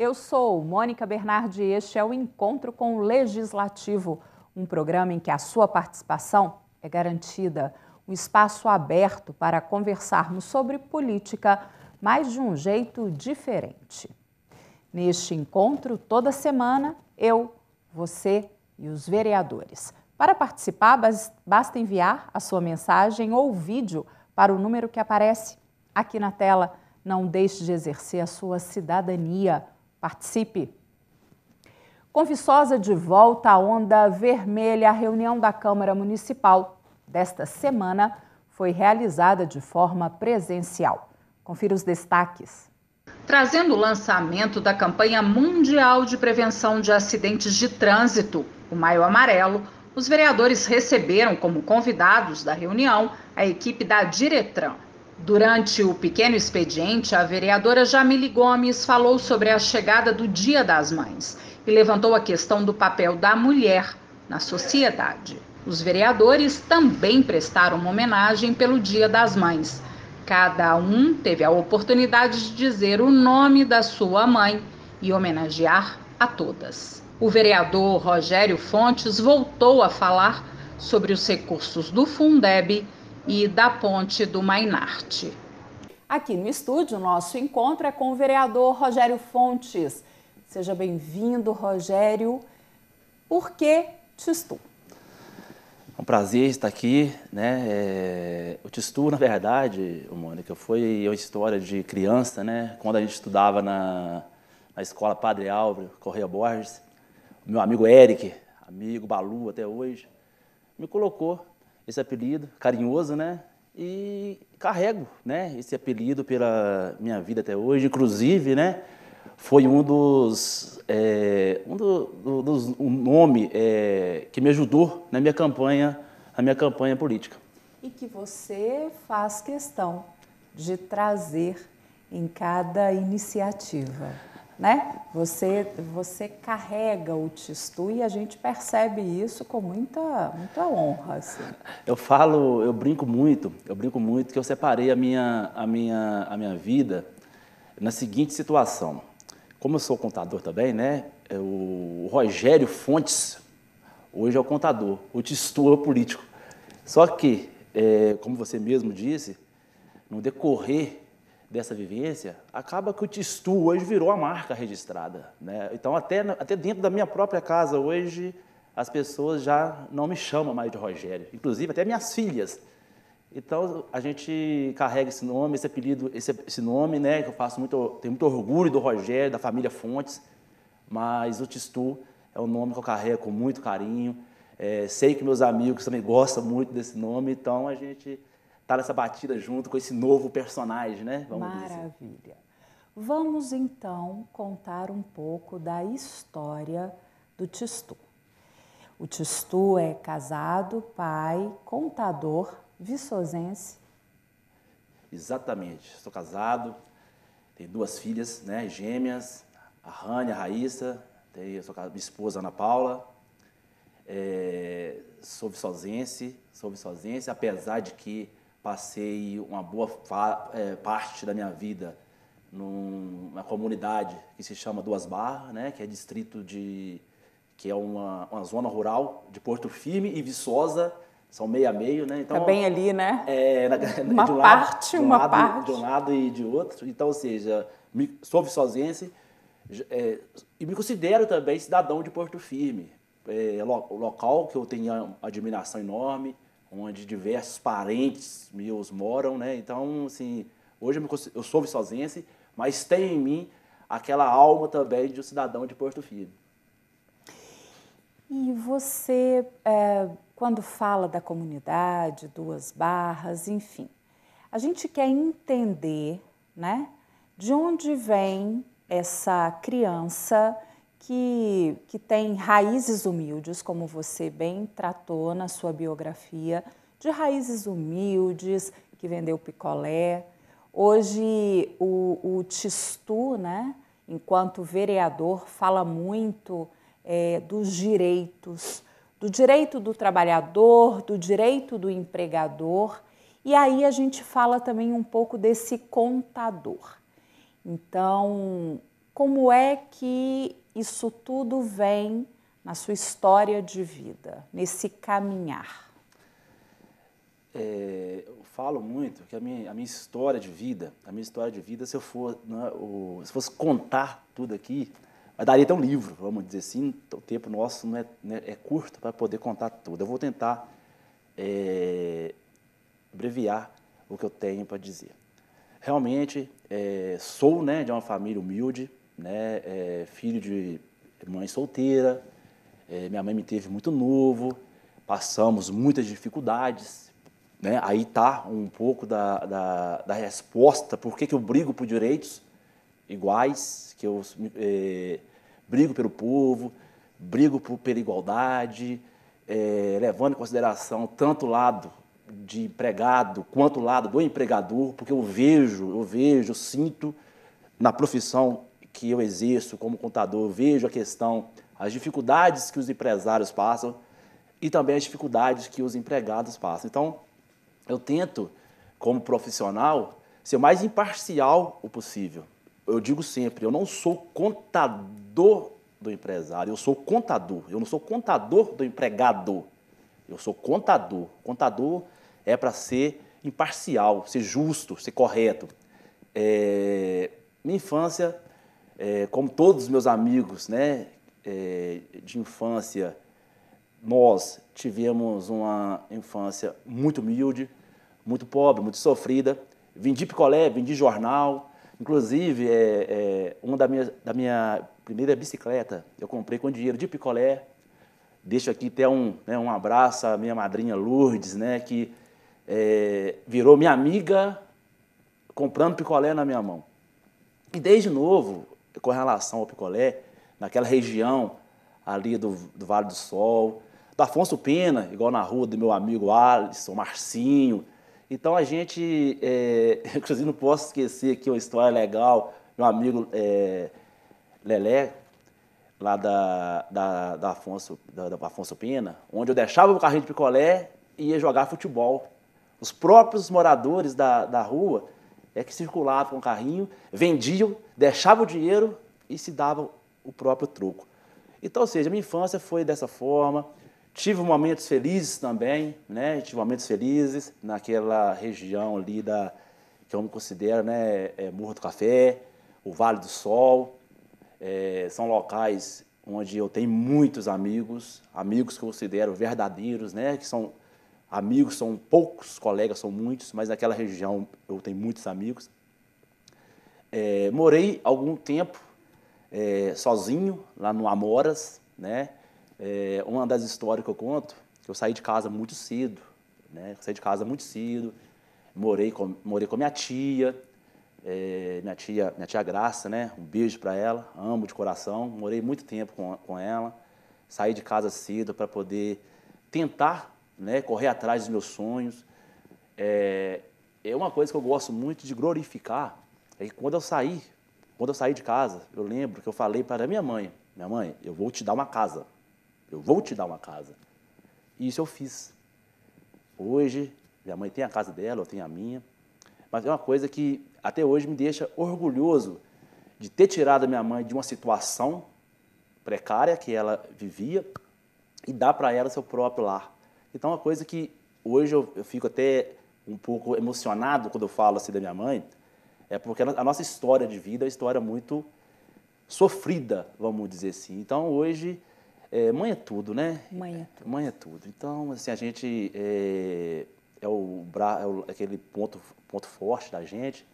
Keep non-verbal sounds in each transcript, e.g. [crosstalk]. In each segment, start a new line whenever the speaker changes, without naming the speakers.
Eu sou Mônica Bernardi e este é o Encontro com o Legislativo, um programa em que a sua participação é garantida, um espaço aberto para conversarmos sobre política, mas de um jeito diferente. Neste encontro, toda semana, eu, você e os vereadores. Para participar, basta enviar a sua mensagem ou vídeo para o número que aparece aqui na tela. Não deixe de exercer a sua cidadania Participe! Confissosa de volta à onda vermelha, a reunião da Câmara Municipal desta semana foi realizada de forma presencial. Confira os destaques. Trazendo o lançamento da campanha mundial de prevenção de acidentes de trânsito, o Maio Amarelo, os vereadores receberam como convidados da reunião a equipe da Diretran. Durante o pequeno expediente, a vereadora Jamile Gomes falou sobre a chegada do Dia das Mães e levantou a questão do papel da mulher na sociedade. Os vereadores também prestaram uma homenagem pelo Dia das Mães. Cada um teve a oportunidade de dizer o nome da sua mãe e homenagear a todas. O vereador Rogério Fontes voltou a falar sobre os recursos do Fundeb e da Ponte do Mainarte. Aqui no estúdio, nosso encontro é com o vereador Rogério Fontes. Seja bem-vindo, Rogério. Por que Tistu?
É um prazer estar aqui. Né? É... O Tistu, na verdade, Mônica, foi uma história de criança, né? quando a gente estudava na, na escola Padre Álvaro Correia Borges. Meu amigo Eric, amigo Balu até hoje, me colocou esse apelido carinhoso, né? E carrego, né, esse apelido pela minha vida até hoje. Inclusive, né, foi um dos, é, um do, do, dos um nome é, que me ajudou na minha campanha, na minha campanha política.
E que você faz questão de trazer em cada iniciativa né? Você, você carrega o Tistu e a gente percebe isso com muita, muita honra. Assim.
Eu falo, eu brinco muito, eu brinco muito que eu separei a minha, a minha, a minha vida na seguinte situação. Como eu sou contador também, né? O Rogério Fontes hoje é o contador, o Tistu é o político. Só que, é, como você mesmo disse, no decorrer dessa vivência, acaba que o Tistu hoje virou a marca registrada. Né? Então, até, até dentro da minha própria casa hoje, as pessoas já não me chamam mais de Rogério, inclusive até minhas filhas. Então, a gente carrega esse nome, esse apelido, esse, esse nome, né, que eu faço muito, tenho muito orgulho do Rogério, da família Fontes, mas o Tistu é um nome que eu carrego com muito carinho. É, sei que meus amigos também gostam muito desse nome, então a gente estar tá nessa batida junto com esse novo personagem, né? Vamos assim. Maravilha. Dizer.
Vamos então contar um pouco da história do Tistu. O Tistu é casado, pai, contador, viçosense.
Exatamente. Sou casado, tenho duas filhas, né, gêmeas, a Rânia, a Raíssa, tenho, sou minha esposa, Ana Paula. É, sou viçosense, sou viçosense, apesar de que passei uma boa é, parte da minha vida numa comunidade que se chama Duas Barras, né, que é distrito de que é uma, uma zona rural de Porto Firme e Viçosa, são meia meio, né? Então, tá bem ali,
né? É, na, uma [laughs] de um parte, lado, de um uma lado, parte.
De um lado e de outro. Então, ou seja, me, sou viçosense é, e me considero também cidadão de Porto Firme. É lo, local que eu tenho admiração enorme, onde diversos parentes meus moram, né? Então, assim, hoje eu, sou viçosense, mas tem em mim aquela alma também de um cidadão de Porto Firme.
E você, é, quando fala da comunidade, duas barras, enfim, a gente quer entender, né, de onde vem essa criança que, que tem raízes humildes, como você bem tratou na sua biografia, de raízes humildes, que vendeu picolé. Hoje o, o Tistu, né, enquanto vereador, fala muito é, dos direitos, do direito do trabalhador, do direito do empregador. E aí a gente fala também um pouco desse contador. Então, como é que isso tudo vem na sua história de vida, nesse caminhar?
É, eu falo muito que a minha, a minha história de vida, a minha história de vida, se eu for, né, o, se fosse contar tudo aqui, daria até um livro, vamos dizer assim. O tempo nosso não é, né, é curto para poder contar tudo. Eu vou tentar é, abreviar o que eu tenho para dizer. Realmente, é, sou né, de uma família humilde, né, é, filho de mãe solteira, é, minha mãe me teve muito novo, passamos muitas dificuldades. Né? Aí está um pouco da, da, da, resposta por que, que eu brigo por direitos iguais, que eu é, brigo pelo povo, brigo por, pela igualdade, é, levando em consideração tanto o lado de empregado quanto o lado do empregador, porque eu vejo, eu vejo, sinto na profissão que eu exerço como contador, eu vejo a questão, as dificuldades que os empresários passam e também as dificuldades que os empregados passam. Então, eu tento, como profissional, ser o mais imparcial o possível. Eu digo sempre, eu não sou contador do empresário, eu sou contador. Eu não sou contador do empregador. Eu sou contador. Contador é para ser imparcial, ser justo, ser correto. É... Minha infância é, como todos os meus amigos né, é, de infância, nós tivemos uma infância muito humilde, muito pobre, muito sofrida. Vendi picolé, vendi jornal. Inclusive, é, é, uma da minha, da minha primeira bicicleta eu comprei com dinheiro de picolé. Deixo aqui até um, né, um abraço à minha madrinha Lourdes, né, que é, virou minha amiga comprando picolé na minha mão. E desde novo, com relação ao picolé, naquela região ali do, do Vale do Sol, do Afonso Pena, igual na rua do meu amigo Alisson, Marcinho. Então a gente, é, [laughs] inclusive não posso esquecer aqui uma história legal, meu amigo é, Lelé, lá da, da, da Afonso, da, da, Afonso Pena, onde eu deixava o carrinho de picolé e ia jogar futebol. Os próprios moradores da, da rua é que circulavam com o carrinho, vendiam deixava o dinheiro e se dava o próprio troco. Então, ou seja, minha infância foi dessa forma, tive momentos felizes também, né? tive momentos felizes naquela região ali da, que eu me considero né, é Morro do Café, o Vale do Sol, é, são locais onde eu tenho muitos amigos, amigos que eu considero verdadeiros, né? Que são amigos, são poucos colegas, são muitos, mas naquela região eu tenho muitos amigos. É, morei algum tempo é, sozinho lá no Amoras, né? É, uma das histórias que eu conto, que eu saí de casa muito cedo, né? Saí de casa muito cedo, morei com, morei com minha tia, é, minha tia, minha tia Graça, né? Um beijo para ela, amo de coração. Morei muito tempo com, com ela, saí de casa cedo para poder tentar, né? Correr atrás dos meus sonhos. É, é uma coisa que eu gosto muito de glorificar é que quando eu saí, quando eu saí de casa, eu lembro que eu falei para minha mãe, minha mãe, eu vou te dar uma casa. Eu vou te dar uma casa. E isso eu fiz. Hoje, minha mãe tem a casa dela, eu tenho a minha. Mas é uma coisa que até hoje me deixa orgulhoso de ter tirado a minha mãe de uma situação precária que ela vivia e dar para ela seu próprio lar. Então, é uma coisa que hoje eu, eu, fico até um pouco emocionado quando eu falo assim da minha mãe, é porque a nossa história de vida é uma história muito sofrida, vamos dizer assim. Então, hoje, é, mãe é tudo, né? Mãe é tudo. Mãe é tudo. Então, assim, a gente é, é, o, é o, aquele ponto, ponto forte da gente.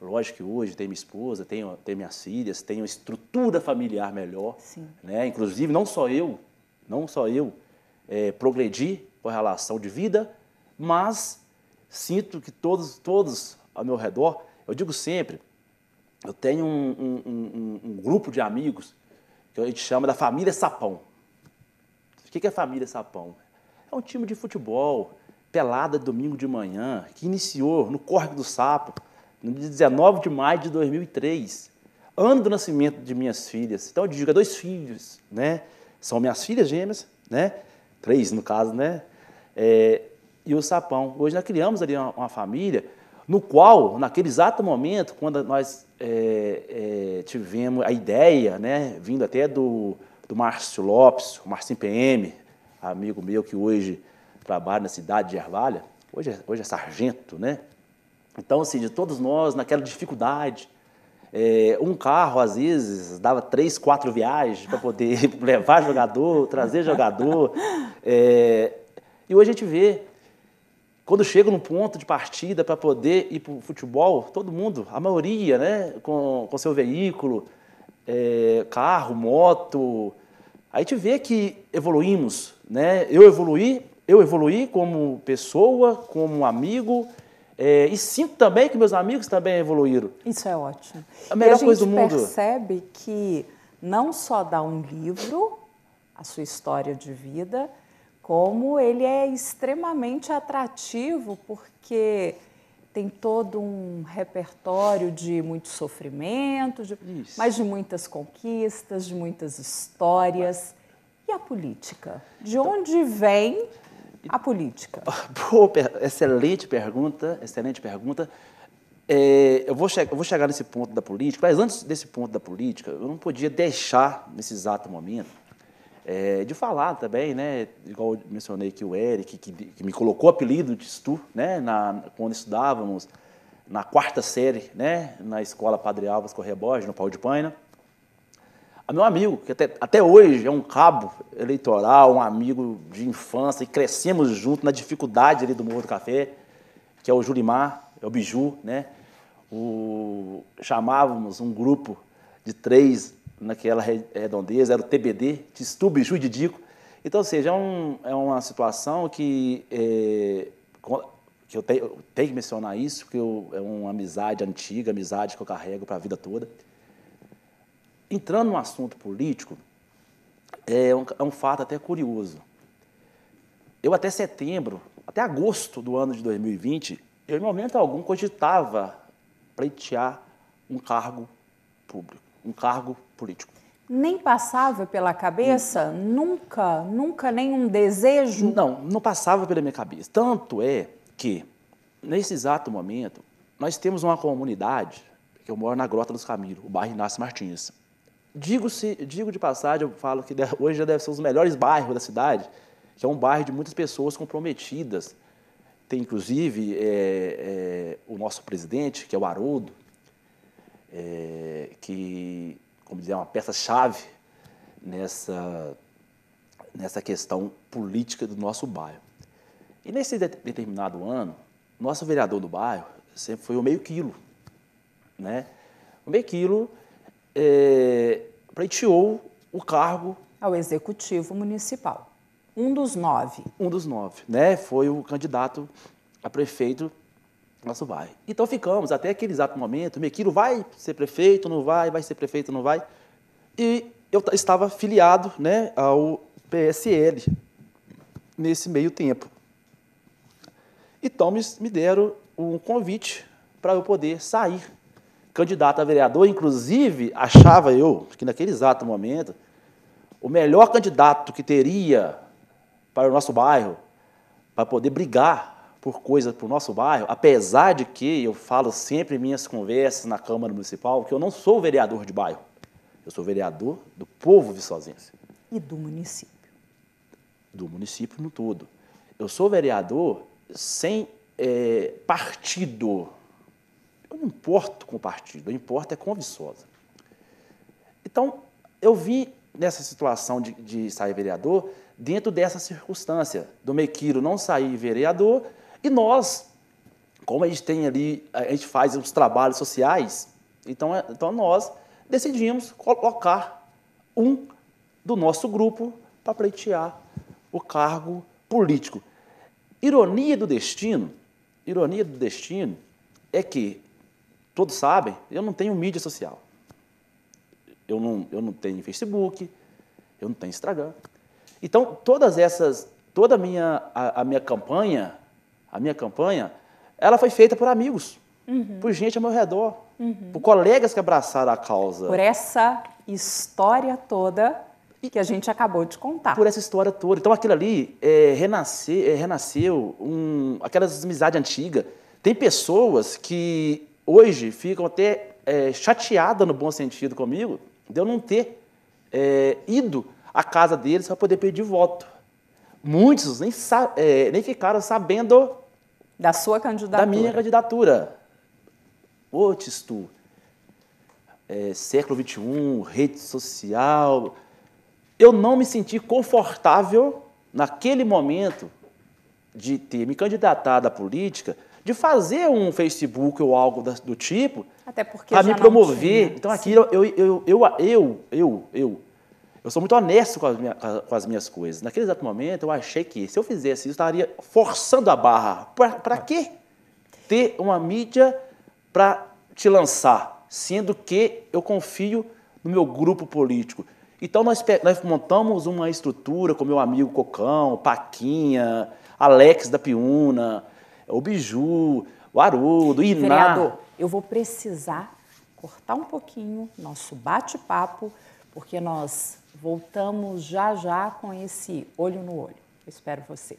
Lógico que hoje tem minha esposa, tem tenho minhas filhas, tem uma estrutura familiar melhor. Sim. Né? Inclusive, não só eu, não só eu é, progredi com relação de vida, mas sinto que todos, todos ao meu redor eu digo sempre, eu tenho um, um, um, um grupo de amigos que a gente chama da família Sapão. O que é família Sapão? É um time de futebol, pelada domingo de manhã, que iniciou no Córrego do Sapo, no dia 19 de maio de 2003, ano do nascimento de minhas filhas. Então, eu digo, é dois filhos, né? São minhas filhas gêmeas, né? Três, no caso, né? É, e o Sapão. Hoje nós criamos ali uma, uma família no qual, naquele exato momento, quando nós é, é, tivemos a ideia, né, vindo até do, do Márcio Lopes, o Marcinho PM, amigo meu que hoje trabalha na cidade de Ervalha, hoje é, hoje é sargento, né? Então, assim, de todos nós, naquela dificuldade, é, um carro, às vezes, dava três, quatro viagens para poder [laughs] levar jogador, trazer jogador. É, e hoje a gente vê quando chega no ponto de partida para poder ir para o futebol, todo mundo, a maioria, né, com, com seu veículo, é, carro, moto, aí te vê que evoluímos, né? Eu evoluí, eu evoluí como pessoa, como amigo, é, e sinto também que meus amigos também evoluíram. Isso é ótimo. A melhor e a coisa do mundo. A gente
percebe que não só dá um livro, a sua história de vida, como ele é extremamente atrativo porque tem todo um repertório de muito sofrimento, de, mas de muitas conquistas, de muitas histórias. E a política? De então, onde vem
a política? [laughs] Boa, excelente pergunta, excelente pergunta. É, eu, vou eu, vou chegar nesse ponto da política, mas antes desse ponto da política, eu não podia deixar, nesse exato momento, é, de falar também, né? Igual eu mencionei que o Eric, que, que, me colocou o apelido de Stu, né? Na, quando estudávamos na quarta série, né? Na escola Padre Alves Borges no Pau de Paina. A meu amigo, que até, até hoje é um cabo eleitoral, um amigo de infância, e crescemos junto na dificuldade ali do Morro do Café, que é o Julimar, é o Biju, né? O, chamávamos um grupo de três naquela redondeza, era o TBD, distúrbio Judidico, Então, ou seja, é, um, é uma situação que, é, que eu, te, eu, tenho que mencionar isso, que eu, é uma amizade antiga, amizade que eu carrego para a vida toda. Entrando no assunto político, é um, é um fato até curioso. Eu até setembro, até agosto do ano de 2020, eu em momento algum cogitava pleitear um cargo público, um cargo político.
Nem passava pela cabeça, nunca, nunca, nunca nenhum desejo?
Não, não passava pela minha cabeça. Tanto é que, nesse exato momento, nós temos uma comunidade, que eu moro na Grota dos Camilos, o bairro Inácio Martins. Digo, se, digo de passagem, eu falo que [laughs] hoje já deve ser um dos melhores bairros da cidade, que é um bairro de muitas pessoas comprometidas. Tem, inclusive, é, é, o nosso presidente, que é o Haroldo, é, que como dizer, é uma peça-chave nessa, nessa questão política do nosso bairro. E nesse determinado ano, nosso vereador do bairro sempre foi o meio quilo. Né? O meio quilo é, pleiteou o cargo... Ao Executivo Municipal. Um dos nove. Um dos nove. Né? Foi o candidato a prefeito nosso bairro. Então ficamos até aquele exato momento. Mequiro vai ser prefeito, não vai, vai ser prefeito, não vai. E eu estava filiado né, ao PSL nesse meio tempo. Então me, me deram um convite para eu poder sair candidato a vereador. Inclusive, achava eu que naquele exato momento o melhor candidato que teria para o nosso bairro para poder brigar por coisa para o nosso bairro, apesar de que eu falo sempre em minhas conversas na Câmara Municipal que eu não sou vereador de bairro, eu sou vereador do povo viçosense. E do município. Do município no todo. Eu sou vereador sem é, partido. Eu não importo com partido, eu importo é com a Viçosa. Então, eu vi nessa situação de, de sair vereador dentro dessa circunstância, do Mequiro não sair vereador e nós, como a gente tem ali, a gente faz os trabalhos sociais, então, é, então nós decidimos colocar um do nosso grupo para pleitear o cargo político. Ironia do destino, ironia do destino é que todos sabem, eu não tenho mídia social. Eu não, eu não tenho Facebook, eu não tenho Instagram. Então, todas essas, toda a minha, a, a minha campanha a minha campanha, ela foi feita por amigos, uhum. por gente ao meu redor, uhum. por colegas que abraçaram a causa. Por
essa história toda que a gente acabou de contar. Por essa
história toda. Então aquilo ali é, renasce, é, renasceu um, aquelas amizades antigas. Tem pessoas que hoje ficam até é, chateadas no bom sentido comigo de eu não ter é, ido à casa deles para poder pedir voto. Muitos nem, é, nem ficaram sabendo da sua candidatura. Da minha candidatura. Ô, é, século XXI, rede social. Eu não me senti confortável naquele momento de ter me candidatado à política, de fazer um Facebook ou algo do tipo,
para me promover. Tinha,
então, aquilo, eu, eu, eu, eu, eu, eu, eu eu sou muito honesto com as, minha, com as, minhas coisas. Naquele exato momento, eu achei que se eu fizesse isso, eu estaria forçando a barra. Para quê? Ter uma mídia para te lançar, sendo que eu confio no meu grupo político. Então, nós, nós montamos uma estrutura com meu amigo Cocão, Paquinha, Alex da Piúna, o Biju, o Arudo, Iná. Vereador,
eu vou precisar cortar um pouquinho nosso bate-papo, porque nós Voltamos já já com esse olho no olho. espero você.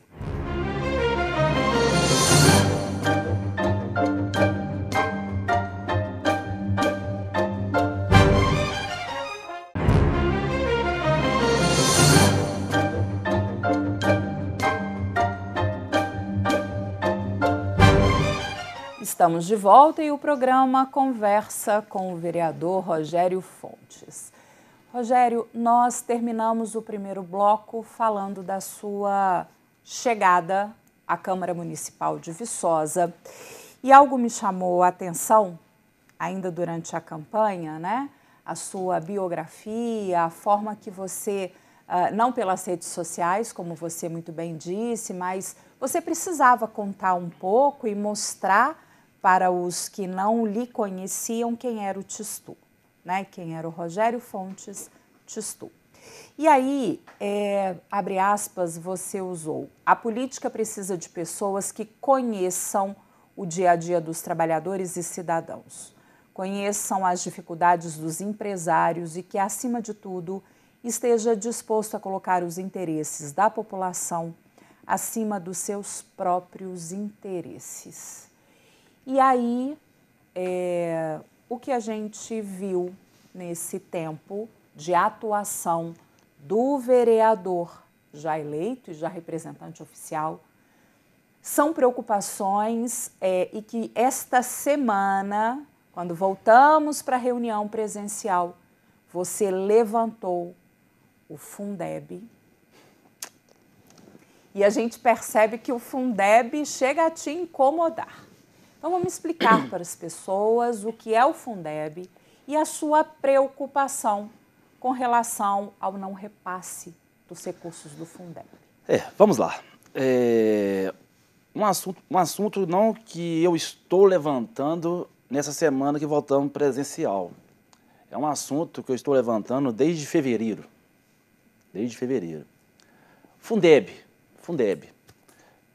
Estamos de volta e o programa conversa com o vereador Rogério Fontes. Rogério, nós terminamos o primeiro bloco falando da sua chegada à Câmara Municipal de Viçosa. E algo me chamou a atenção, ainda durante a campanha, né? A sua biografia, a forma que você, ah, não pelas redes sociais, como você muito bem disse, mas você precisava contar um pouco e mostrar para os que não lhe conheciam quem era o Tistu né? Quem era o Rogério Fontes Tistu. E aí, é, abre aspas, você usou. A política precisa de pessoas que conheçam o dia a dia dos trabalhadores e cidadãos, conheçam as dificuldades dos empresários e que, acima de tudo, esteja disposto a colocar os interesses da população acima dos seus próprios interesses. E aí, é, o que a gente viu nesse tempo de atuação do vereador já eleito e já representante oficial são preocupações é, e que esta semana, quando voltamos para a reunião presencial, você levantou o Fundeb. E a gente percebe que o Fundeb chega a te incomodar. Então vamos explicar para as pessoas o que é o Fundeb e a sua preocupação com relação ao não repasse dos recursos do Fundeb.
É, vamos lá. É, um, assunto, um assunto não que eu estou levantando nessa semana que voltamos presencial. É um assunto que eu estou levantando desde fevereiro. Desde fevereiro. Fundeb, Fundeb.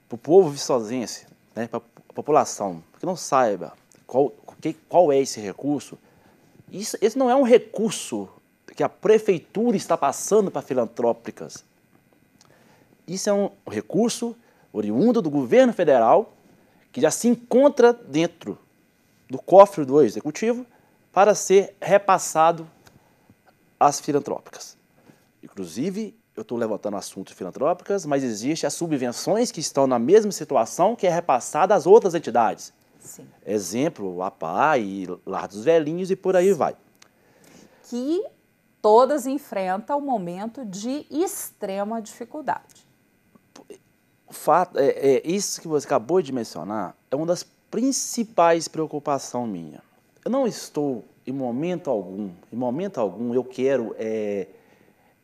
Para o povo viçosense, né, para população que não saiba qual, que, qual é esse recurso, isso, esse não é um recurso que a prefeitura está passando para filantrópicas. Isso é um recurso oriundo do governo federal que já se encontra dentro do cofre do executivo para ser repassado às filantrópicas. Inclusive, eu estou levantando assuntos filantrópicas, mas existe as subvenções que estão na mesma situação que é repassada às outras entidades. Sim. Exemplo, a PAI, Lar dos Velhinhos e por aí vai.
Que todas enfrentam um momento de extrema dificuldade.
O fato, é, é, isso que você acabou de mencionar é uma das principais preocupações minha. Eu não estou, em momento algum, em momento algum, eu quero... É,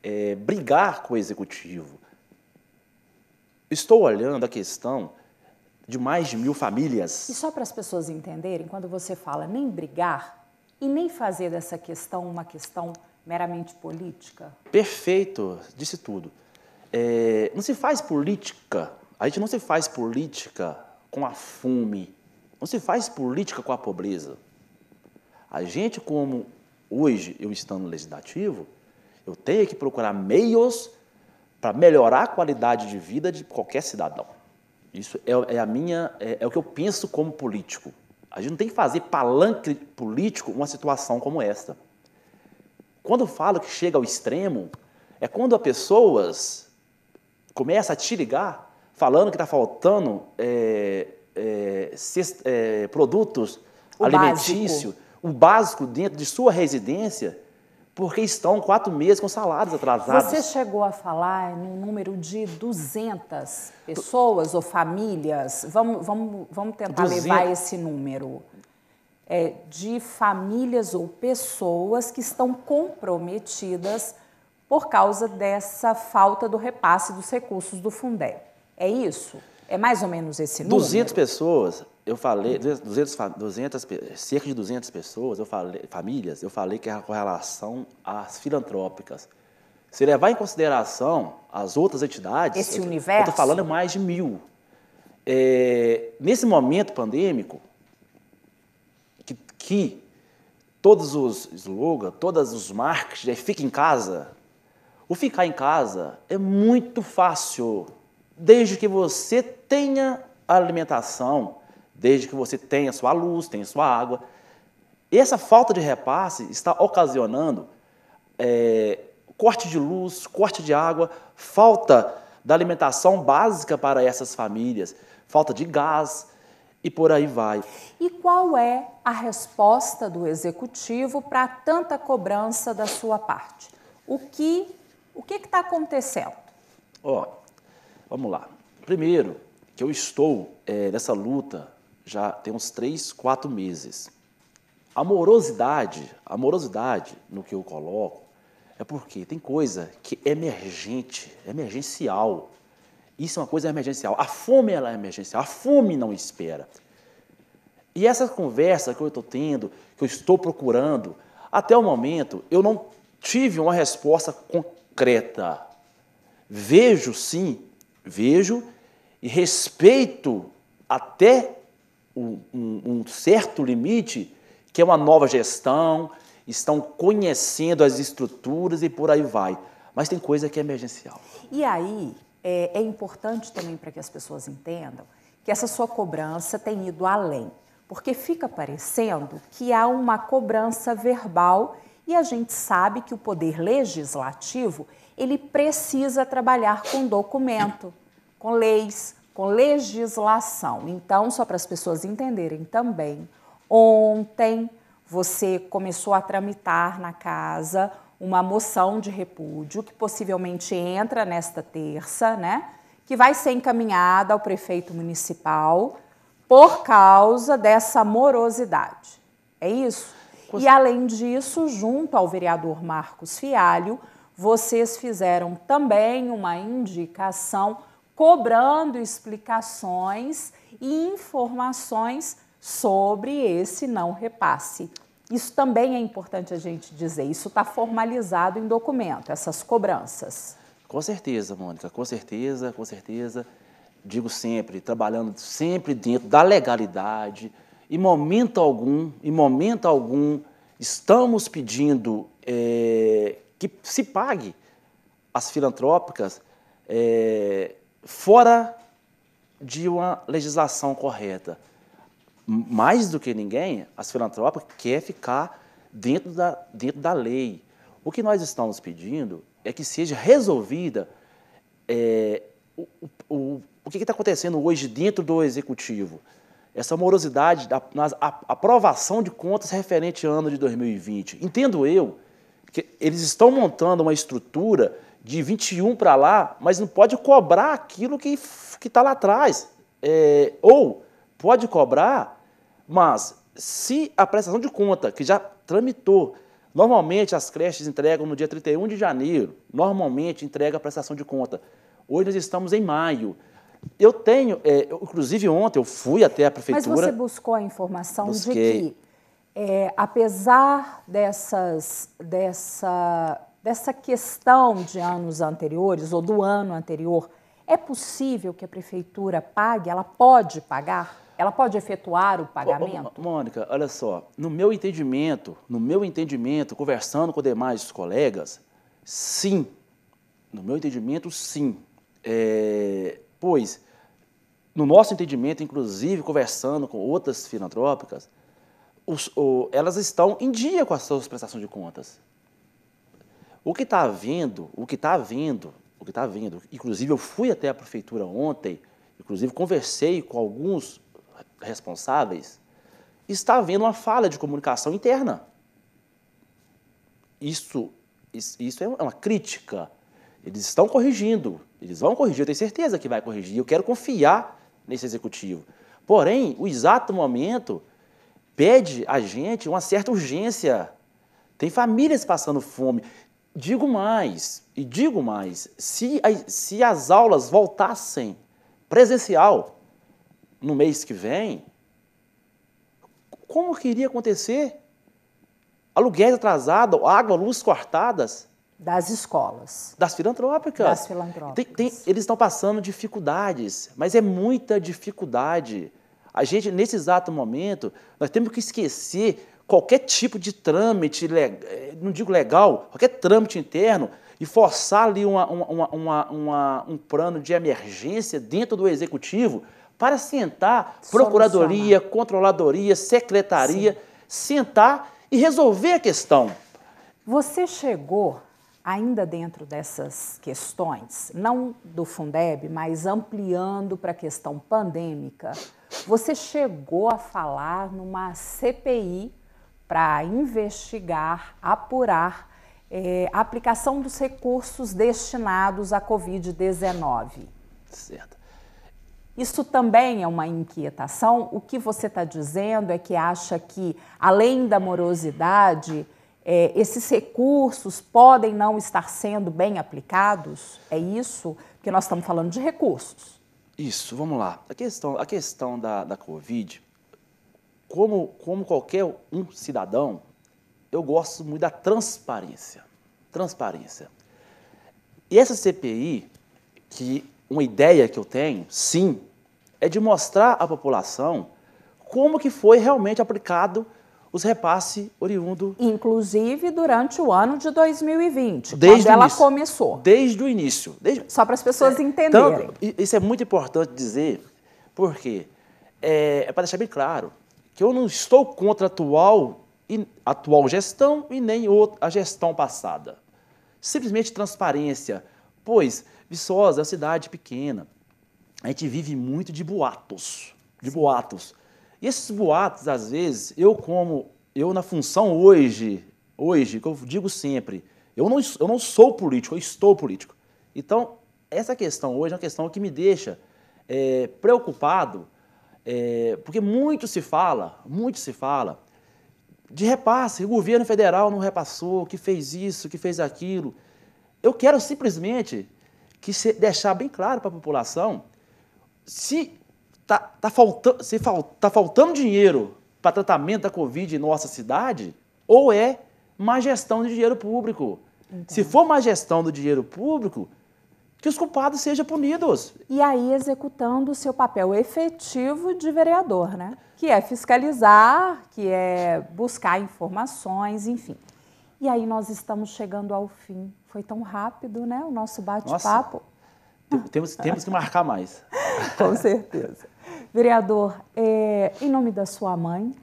é, brigar com o executivo. Estou olhando a questão de mais de mil famílias.
E só para as pessoas entenderem, quando você fala nem brigar e nem fazer dessa questão uma questão meramente política?
Perfeito, disse tudo. É, não se faz política, a gente não se faz política com a fome, não se faz política com a pobreza. A gente, como hoje eu estando no legislativo, eu tenho que procurar meios para melhorar a qualidade de vida de qualquer cidadão. Isso é, é a minha, é, é, o que eu penso como político. A gente não tem que fazer palanque político uma situação como esta. Quando eu falo que chega ao extremo, é quando as pessoas começam a te ligar falando que está faltando é, é, é produtos alimentícios, o básico dentro de sua residência porque estão quatro meses com salários atrasados. Você
chegou a falar num número de 200 pessoas ou famílias, vamos, vamos, vamos tentar 200... levar esse número, é, de famílias ou pessoas que estão comprometidas por causa dessa falta do repasse dos recursos do Fundeb. É isso? É mais ou menos esse número? 200
pessoas eu falei, 200, 200, cerca de 200 pessoas, eu falei, famílias, eu falei que era com relação às filantrópicas. Se levar em consideração as outras entidades. Esse eu, universo. estou falando mais de mil. É, nesse momento pandêmico, que, que todos os slogans, todos os marketing é fica em casa, o ficar em casa é muito fácil, desde que você tenha alimentação desde que você tenha sua luz, tenha sua água. Essa falta de repasse está ocasionando é, corte de luz, corte de água, falta da alimentação básica para essas famílias, falta de gás e por aí vai.
E qual é a resposta do executivo para tanta cobrança da sua parte? O que o que está acontecendo?
Ó, oh, vamos lá. Primeiro, que eu estou é, nessa luta já tem uns três, quatro meses. Amorosidade, amorosidade no que eu coloco, é porque tem coisa que é emergente, é emergencial. Isso é uma coisa emergencial. A fome ela é emergencial, a fome não espera. E essa conversa que eu estou tendo, que eu estou procurando, até o momento eu não tive uma resposta concreta. Vejo sim, vejo e respeito até um, um, certo limite, que é uma nova gestão, estão conhecendo as estruturas e por aí vai. Mas tem coisa que é emergencial.
E aí é, é importante também para que as pessoas entendam que essa sua cobrança tem ido além, porque fica parecendo que há uma cobrança verbal e a gente sabe que o poder legislativo ele precisa trabalhar com documento, com leis, com legislação. Então, só para as pessoas entenderem também, ontem você começou a tramitar na casa uma moção de repúdio que possivelmente entra nesta terça, né? Que vai ser encaminhada ao prefeito municipal por causa dessa morosidade. É isso? E além disso, junto ao vereador Marcos Fialho, vocês fizeram também uma indicação cobrando explicações e informações sobre esse não repasse. Isso também é importante a gente dizer, isso está formalizado em documento, essas cobranças.
Com certeza, Mônica, com certeza, com certeza. Digo sempre, trabalhando sempre dentro da legalidade, em momento algum, em momento algum, estamos pedindo é, que se pague as filantrópicas é, fora de uma legislação correta. Mais do que ninguém, as filantrópicas quer ficar dentro da, dentro da lei. O que nós estamos pedindo é que seja resolvida é, o, o, o que está acontecendo hoje dentro do executivo. Essa morosidade da, na aprovação de contas referente ao ano de 2020. Entendo eu que eles estão montando uma estrutura de 21 para lá, mas não pode cobrar aquilo que está lá atrás. É, ou pode cobrar, mas se a prestação de conta, que já tramitou, normalmente as creches entregam no dia 31 de janeiro, normalmente entrega a prestação de conta. Hoje nós estamos em maio. Eu tenho, é, eu, inclusive ontem eu fui até a prefeitura. Mas você
buscou a informação busquei. de que, é, apesar dessas, dessa dessa questão de anos anteriores ou do ano anterior, é possível que a prefeitura pague? Ela pode pagar? Ela pode efetuar o pagamento?
Mônica, olha só, no meu entendimento, no meu entendimento, conversando com demais colegas, sim. No meu entendimento, sim. É, pois, no nosso entendimento, inclusive conversando com outras filantrópicas, os, o, elas estão em dia com as suas prestações de contas. O que está vindo, o que está vindo, o que está vindo, inclusive eu fui até a prefeitura ontem, inclusive conversei com alguns responsáveis, está havendo uma falha de comunicação interna. Isso, isso é uma crítica. Eles estão corrigindo, eles vão corrigir, eu tenho certeza que vai corrigir, eu quero confiar nesse executivo. Porém, o exato momento pede a gente uma certa urgência. Tem famílias passando fome. Digo mais, e digo mais, se, se as aulas voltassem presencial no mês que vem, como que iria acontecer? Aluguéis atrasados, água, luz cortadas. Das escolas. Das filantrópicas. Das filantrópicas. Tem, tem, eles estão passando dificuldades, mas é muita dificuldade. A gente, nesse exato momento, nós temos que esquecer qualquer tipo de trâmite, eh, não digo legal, qualquer trâmite interno, e forçar ali uma, uma, uma, uma um plano de emergência dentro do executivo para sentar Solucionar. procuradoria, controladoria, secretaria, Sim. sentar e resolver a questão. Você chegou
ainda dentro dessas questões, não do Fundeb, mas ampliando para a questão pandêmica, você chegou a falar numa CPI para investigar, apurar é, a aplicação dos recursos destinados à Covid-19. Certo. Isso também é uma inquietação. O que você está dizendo é que acha que, além da morosidade, é, esses recursos podem não estar sendo bem aplicados? É isso? Porque nós estamos falando de recursos.
Isso, vamos lá. A questão, a questão da, da Covid, como, como qualquer um cidadão, eu gosto muito da transparência. Transparência. E essa CPI, que uma ideia que eu tenho, sim, é de mostrar à população como que foi realmente aplicado os repasses oriundo. Inclusive durante o ano de 2020,
desde quando ela início, começou.
Desde o início. Desde... Só para as pessoas é, entenderem. Então, isso é muito importante dizer, porque é, é para deixar bem claro, que eu não estou contra a atual, atual gestão e nem a gestão passada. Simplesmente transparência, pois Viçosa é uma cidade pequena. A gente vive muito de boatos, de Sim. boatos. E esses boatos, às vezes, eu como, eu na função hoje, hoje, que eu digo sempre, eu não, eu não sou político, eu estou político. Então, essa questão hoje é uma questão que me deixa é, preocupado é, porque muito se fala, muito se fala de repasse, o governo federal não repassou, que fez isso, que fez aquilo. Eu quero simplesmente que deixar bem claro para a população se está tá, tá faltando, se fal, tá faltando dinheiro para tratamento da Covid em nossa cidade ou é má gestão de dinheiro público. Então. Se for má gestão do dinheiro público, que os culpados sejam punidos. E aí
executando o seu papel efetivo de vereador, né? Que é fiscalizar, que é buscar informações, enfim. E aí nós estamos chegando ao fim. Foi tão rápido, né? O nosso bate-papo.
Temos, temos que marcar mais. [laughs] Com certeza.
Vereador, é, em nome da sua mãe,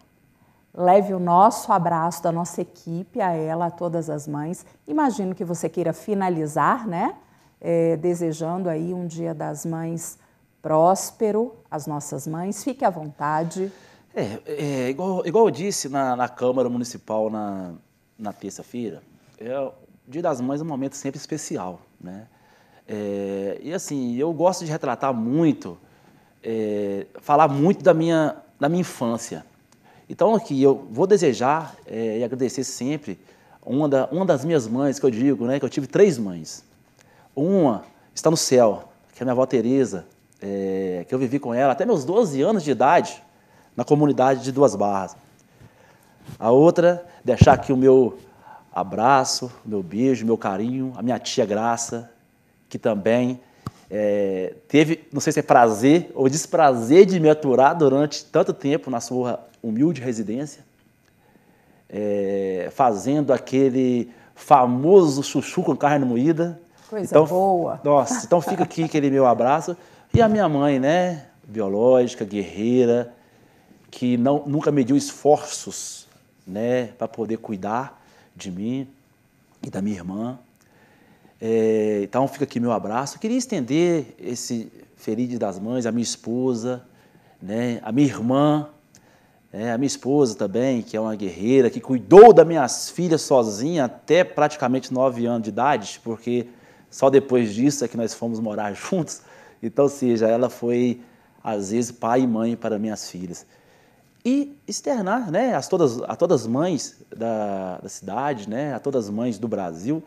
leve o nosso abraço da nossa equipe a ela, a todas as mães. Imagino que você queira finalizar, né? é, desejando aí um Dia das Mães próspero às nossas mães. Fique à vontade. É,
é igual, igual eu disse na, na Câmara Municipal na, na terça-feira, é, o Dia das Mães é um momento sempre especial, né? É, e assim, eu gosto de retratar muito, é, falar muito da minha, da minha infância. Então aqui eu vou desejar é, e agradecer sempre uma, da, uma das minhas mães que eu digo, né, que eu tive três mães. Uma está no céu, que é minha avó Teresa, é, que eu vivi com ela até meus 12 anos de idade, na comunidade de Duas Barras. A outra, deixar aqui o meu abraço, o meu beijo, o meu carinho, a minha tia Graça, que também é, teve, não sei se é prazer ou desprazer de me aturar durante tanto tempo na sua humilde residência, é, fazendo aquele famoso chuchu com carne moída, Coisa então, boa. Nossa, então fica aqui aquele meu abraço. E a minha mãe, né? Biológica, guerreira, que não, nunca mediu esforços, né? Para poder cuidar de mim e da minha irmã. É, então fica aqui meu abraço. Eu queria estender esse ferido das Mães à minha esposa, né? A minha irmã, né, a minha esposa também, que é uma guerreira, que cuidou das minhas filhas sozinha até praticamente nove anos de idade, porque só depois disso é que nós fomos morar [laughs] juntos. Então, ou seja, ela foi, às vezes, pai e mãe para minhas filhas. E externar né, a, todas, a todas as mães da, da cidade, né, a todas as mães do Brasil,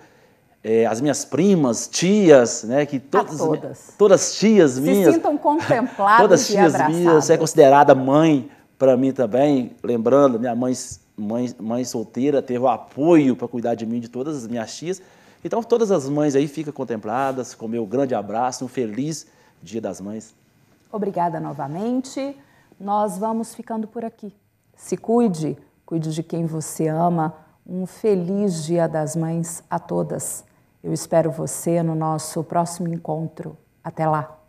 é, as minhas primas, tias, né, que todas, todas. todas tias minhas. Se sintam
contempladas Todas tias abraçadas. minhas, é
considerada mãe para mim também. Lembrando, minha mãe, mãe, mãe solteira teve o apoio para cuidar de mim, de todas as minhas tias. Então, todas as mães aí ficam contempladas, com meu grande abraço, um feliz Dia das Mães.
Obrigada novamente. Nós vamos ficando por aqui.
Se cuide,
cuide de quem você ama. Um feliz Dia das Mães a todas. Eu espero você no nosso próximo encontro. Até lá!